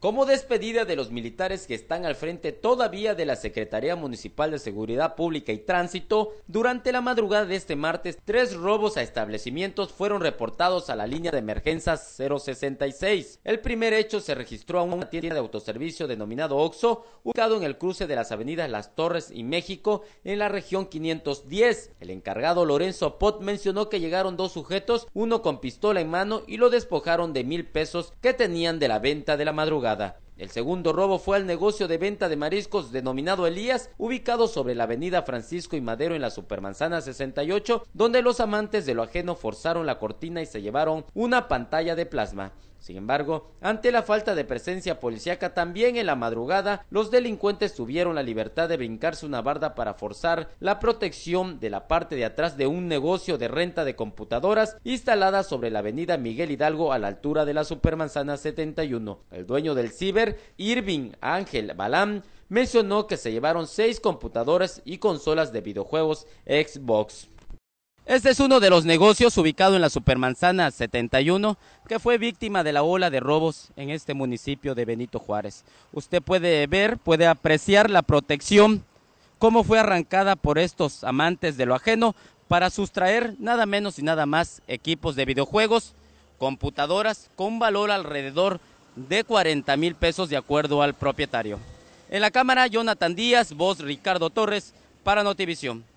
como despedida de los militares que están al frente todavía de la Secretaría Municipal de Seguridad Pública y Tránsito, durante la madrugada de este martes, tres robos a establecimientos fueron reportados a la línea de emergencias 066. El primer hecho se registró a una tienda de autoservicio denominado Oxo, ubicado en el cruce de las avenidas Las Torres y México, en la región 510. El encargado Lorenzo Pot mencionó que llegaron dos sujetos, uno con pistola en mano, y lo despojaron de mil pesos que tenían de la venta de la madrugada. jugada El segundo robo fue al negocio de venta de mariscos denominado Elías, ubicado sobre la avenida Francisco y Madero en la Supermanzana 68, donde los amantes de lo ajeno forzaron la cortina y se llevaron una pantalla de plasma. Sin embargo, ante la falta de presencia policíaca también en la madrugada, los delincuentes tuvieron la libertad de brincarse una barda para forzar la protección de la parte de atrás de un negocio de renta de computadoras instalada sobre la avenida Miguel Hidalgo a la altura de la Supermanzana 71. El dueño del ciber Irving Ángel Balam mencionó que se llevaron seis computadoras y consolas de videojuegos Xbox. Este es uno de los negocios ubicado en la Supermanzana 71 que fue víctima de la ola de robos en este municipio de Benito Juárez. Usted puede ver, puede apreciar la protección, cómo fue arrancada por estos amantes de lo ajeno para sustraer nada menos y nada más equipos de videojuegos, computadoras con valor alrededor de 40 mil pesos de acuerdo al propietario. En la cámara, Jonathan Díaz, voz Ricardo Torres, para Notivisión.